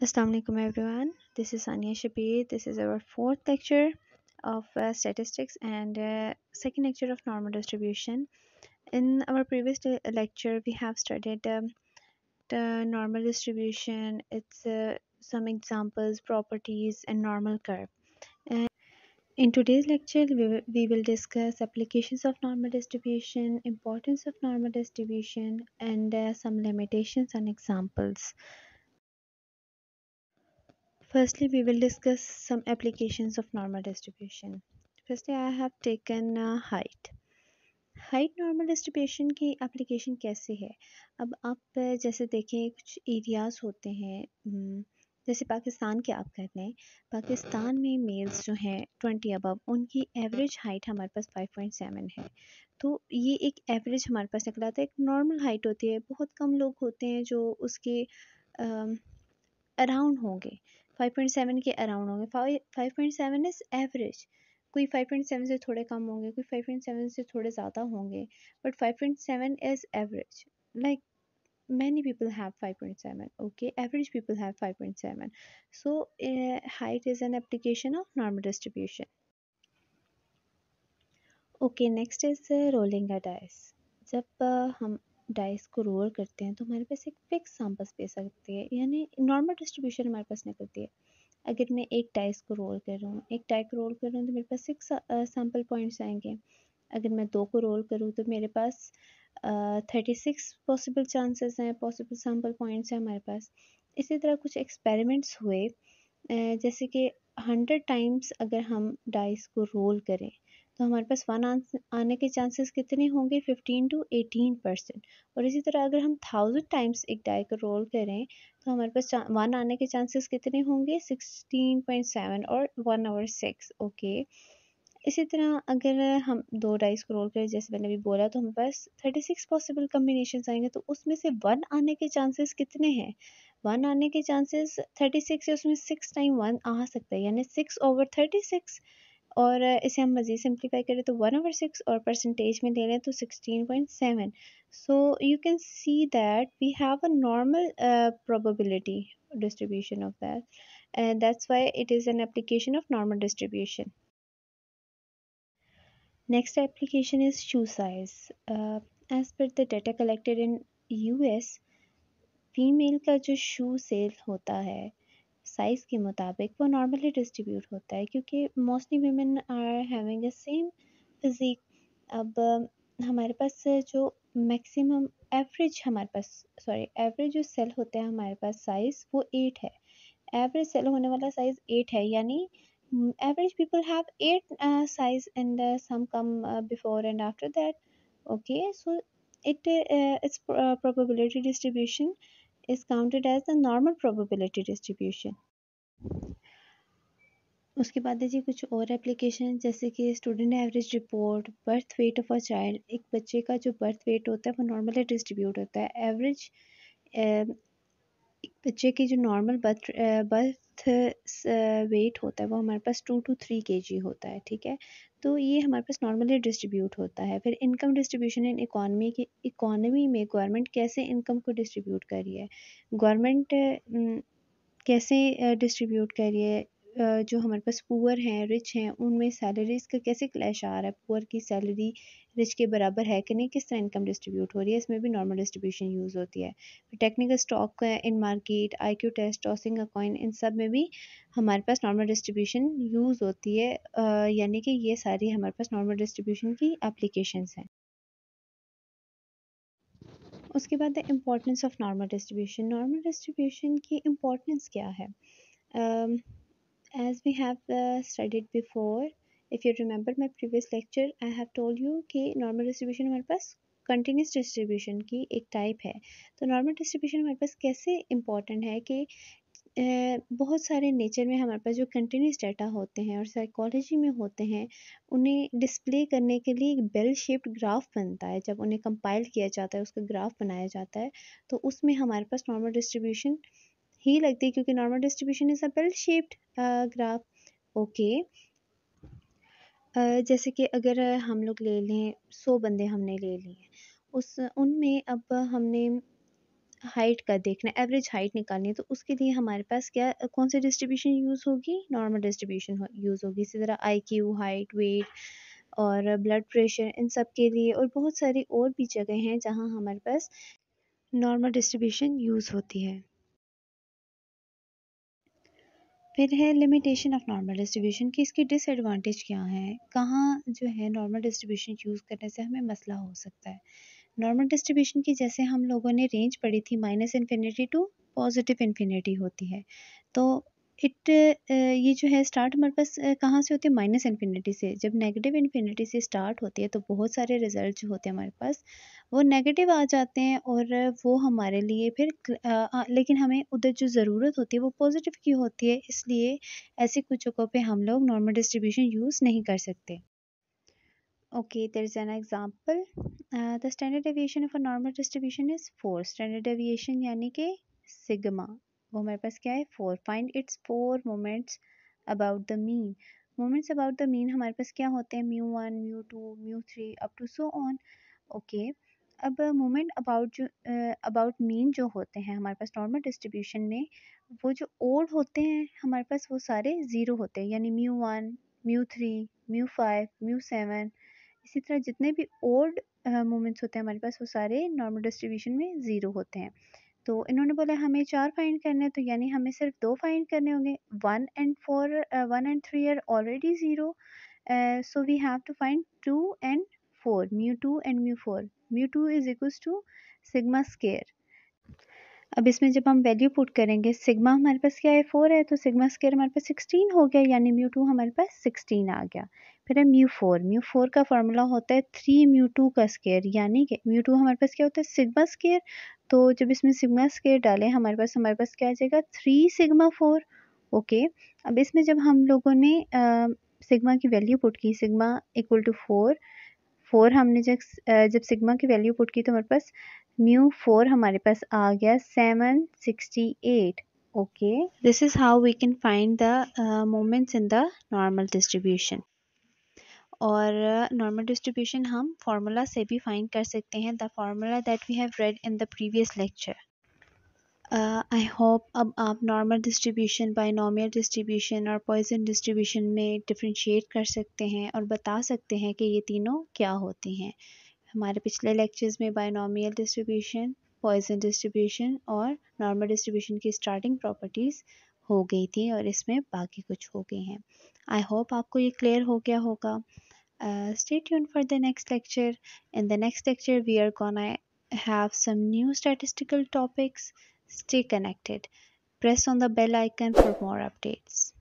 Assalamualaikum everyone. This is Anya Shabir. This is our fourth lecture of uh, statistics and uh, second lecture of normal distribution. In our previous lecture, we have studied um, the normal distribution, its uh, some examples, properties, and normal curve. in today's lecture, we, we will discuss applications of normal distribution, importance of normal distribution, and uh, some limitations and examples. Firstly, we will discuss some applications of normal distribution. Firstly, I have taken uh, height. Height normal distribution की application कैसे है अब आप uh, जैसे देखें कुछ areas होते हैं जैसे पाकिस्तान के आप कहते हैं पाकिस्तान में मेल्स जो हैं ट्वेंटी अबव उनकी एवरेज हाइट हमारे पास फाइव पॉइंट सेवन है तो ये एक एवरेज हमारे पास निकला था एक नॉर्मल हाइट होती है बहुत कम लोग होते हैं जो उसके um, अराउंड होंगे फाइव पॉइंट सेवन के अराउंड होंगे 5.7 सेवन इज एवरेज कोई 5.7 से थोड़े कम होंगे कोई 5.7 से थोड़े ज़्यादा होंगे but five point seven is average like many people have 5.7 okay average people have 5.7 so height is an application of normal distribution okay next is rolling dice जब eh, हम डाइस को रोल करते हैं तो हमारे पास एक फिक्स सैम्पल स्पेस आ सकती है यानी नॉर्मल डिस्ट्रीब्यूशन हमारे पास निकलती है अगर मैं एक डाइस को रोल कर रहा हूँ एक डाई को रोल कर रहा हूँ तो मेरे पास सिक्स सैम्पल पॉइंट्स आएंगे अगर मैं दो को रोल करूँ तो मेरे पास थर्टी सिक्स पॉसिबल चांसेस हैं पॉसिबल सैम्पल पॉइंट्स हैं हमारे पास इसी तरह कुछ एक्सपेरिमेंट्स हुए uh, जैसे कि हंड्रेड टाइम्स अगर हम डाइस को रोल करें तो हमारे पास वन आने के चांसेस कितने होंगे फिफ्टीन टू एटीन परसेंट और इसी तरह अगर हम थाउजेंड टाइम्स एक डाई को रोल करें तो हमारे पास वन आने के चांसेस कितने होंगे सिक्सटीन पॉइंट सेवन और वन आवर सिक्स ओके इसी तरह अगर हम दो डाइस को रोल करें जैसे मैंने अभी बोला तो हमारे पास थर्टी सिक्स पॉसिबल कम्बिनेशन आएंगे तो उसमें से वन आने के चांसेस कितने हैं वन आने के चांसेस थर्टी सिक्स उसमें सिक्स टाइम वन आ सकता है यानी सिक्स ओवर थर्टी सिक्स और इसे हम मज़ीद सिंप्लीफाई करें तो वन ओवर सिक्स और परसेंटेज में ले लें तो sixteen point seven so you can see that we have a normal probability distribution of that and that's why it is an application of normal distribution next application is shoe size as per the data collected in U S female का जो शू cell होता है size के मुताबिक वो normally distribute होता है क्योंकि mostly women are having a same physique अब हमारे पास जो मैक्सिमम एवरेज हमारे पास सॉरी एवरेज जो सेल होते हैं हमारे पास साइज वो एट है एवरेज सेल होने वाला साइज एट है यानी average people have eight size in the sum come before and after that okay so it it's probability distribution is counted as the normal probability distribution उसके बाद देखिए कुछ और एप्लीकेशन जैसे कि student average report birth weight of a child एक बच्चे का जो बर्थ वेट होता है वो नॉर्मली डिस्ट्रीब्यूट होता है एवरेज एक बच्चे की जो नॉर्मल बर्थ बर्थ वेट होता है वो हमारे पास टू टू थ्री के जी होता है ठीक है तो ये हमारे पास नॉर्मली डिस्ट्रीब्यूट होता है फिर इनकम डिस्ट्रीब्यूशन इन इकॉनमी की इकॉनमी में गवर्नमेंट कैसे इनकम को डिस्ट्रीब्यूट कर रही है गवर्नमेंट कैसे डिस्ट्रीब्यूट करिए जो हमारे पास पुअर हैं रिच हैं उनमें सैलरीज़ का कैसे क्लैश आ रहा है पुअर की सैलरी रिच के बराबर है कि नहीं किस तरह इनकम डिस्ट्रीब्यूट हो रही है इसमें भी नॉर्मल डिस्ट्रीब्यूशन यूज़ होती है technical stock in market I Q test tossing a coin इन सब में भी हमारे पास नॉर्मल डिस्ट्रीब्यूशन यूज़ होती है यानी कि ये सारी हमारे पास नॉर्मल डिस्ट्रीब्यूशन की एप्लीकेशंस हैं उसके बाद the importance of normal distribution normal distribution की इम्पोर्टेंस क्या है as we have studied before if you remember my previous lecture I have told you कि नॉर्मल डिस्ट्रीब्यूशन हमारे पास कंटिन्यूस डिस्ट्रीब्यूशन की एक टाइप है तो नॉर्मल डिस्ट्रीब्यूशन हमारे पास कैसे इंपॉर्टेंट है कि बहुत सारे नेचर में हमारे पास जो कंटिन्यूस डाटा होते हैं और साइकोलॉजी में होते हैं उन्हें डिस्प्ले करने के लिए एक बेल शेप्ड ग्राफ बनता है जब उन्हें कंपाइल किया जाता है उसका ग्राफ बनाया जाता है तो उसमें हमारे पास नॉर्मल डिस्ट्रीब्यूशन ही लगती है क्योंकि normal distribution is a bell shaped graph okay जैसे कि अगर हम लोग ले लें सौ बंदे हमने ले लिए उस उनमें अब हमने हाइट का देखना है एवरेज हाइट निकालनी है तो उसके लिए हमारे पास क्या कौन सी डिस्ट्रीब्यूशन यूज़ होगी नॉर्मल डिस्ट्रीब्यूशन यूज़ होगी इसी तरह आई क्यू हाइट वेट और ब्लड प्रेशर इन सब के लिए और बहुत सारी और भी जगह हैं जहाँ हमारे पास नॉर्मल डिस्ट्रीब्यूशन यूज़ होती है फिर है लिमिटेशन ऑफ नॉर्मल डिस्ट्रीब्यूशन कि इसकी डिसएडवांटेज क्या है कहाँ जो है नॉर्मल डिस्ट्रीब्यूशन यूज़ करने से हमें मसला हो सकता है नॉर्मल डिस्ट्रीब्यूशन की जैसे हम लोगों ने रेंज पढ़ी थी minus infinity to positive infinity होती है तो इट ये जो है स्टार्ट हमारे पास कहाँ से होती है माइनस इन्फिनिटी से जब नेगेटिव इन्फिनिटी से स्टार्ट होती है तो बहुत सारे रिजल्ट जो होते हैं हमारे पास वो नेगेटिव आ जाते हैं और वो हमारे लिए फिर आ, लेकिन हमें उधर जो ज़रूरत होती है वो पॉजिटिव की होती है इसलिए ऐसी कुछ जगहों पे हम लोग नॉर्मल डिस्ट्रीब्यूशन यूज़ नहीं कर सकते Okay, there is an example. Uh, the standard deviation of a normal distribution is 4. Standard deviation yani ke sigma. wo mere paas kya hai 4. Find its four moments about the mean. Moments about the mean hamare paas kya hote hain mu1 mu2 mu3 up to so on. Okay. अब moment about जो about uh, mean जो होते हैं हमारे पास normal distribution में वो जो ओड होते हैं हमारे पास वो सारे ज़ीरो होते हैं यानी mu one mu three mu five mu seven इसी तरह जितने भी ओल्ड मोमेंट्स होते हैं हमारे पास वो सारे नॉर्मल डिस्ट्रीब्यूशन में ज़ीरो होते हैं तो इन्होंने बोला हमें चार फाइंड करने हैं तो यानी हमें सिर्फ दो फाइंड करने होंगे one and four one and three are already zero so we have to find two and four mu two and mu four mu two is equal to sigma square अब इसमें जब हम वैल्यू पुट करेंगे sigma हमारे पास क्या है four है तो सिग्मा स्केयर हमारे पास सिक्सटीन हो गया यानी म्यू टू हमारे पास सिक्सटीन आ गया फिर है म्यू फोर म्यू फोर का फार्मूला होता है थ्री म्यू टू का स्केयर यानी कि म्यू टू हमारे पास क्या होता है सिग्मा स्केयर तो जब इसमें सिग्मा स्केयर डालें हमारे पास हमारे पास क्या आ जाएगा थ्री सिग्मा फोर ओके अब इसमें जब हम लोगों ने सिग्मा की वैल्यू पुट की sigma equal to four four हमने जब जब सिग्मा की वैल्यू पुट की तो हमारे पास म्यू फोर हमारे पास आ गया seven sixty eight okay this is how we can find the moments in the normal distribution और नॉर्मल डिस्ट्रीब्यूशन हम फार्मूला से भी फाइंड कर सकते हैं the formula that we have read in the previous lecture I hope अब आप normal distribution binomial distribution और पॉइजन डिस्ट्रीब्यूशन में डिफ्रेंशिएट कर सकते हैं और बता सकते हैं कि ये तीनों क्या होती हैं हमारे पिछले लेक्चर्स में बाइनोमियल डिस्ट्रीब्यूशन पॉइजन डिस्ट्रीब्यूशन और नॉर्मल डिस्ट्रीब्यूशन की स्टार्टिंग प्रॉपर्टीज़ हो गई थी और इसमें बाकी कुछ हो गई हैं आई होप आपको ये क्लियर हो गया होगा Uh, stay tuned for the next lecture. In the next lecture, we are gonna have some new statistical topics. Stay connected. Press on the bell icon for more updates.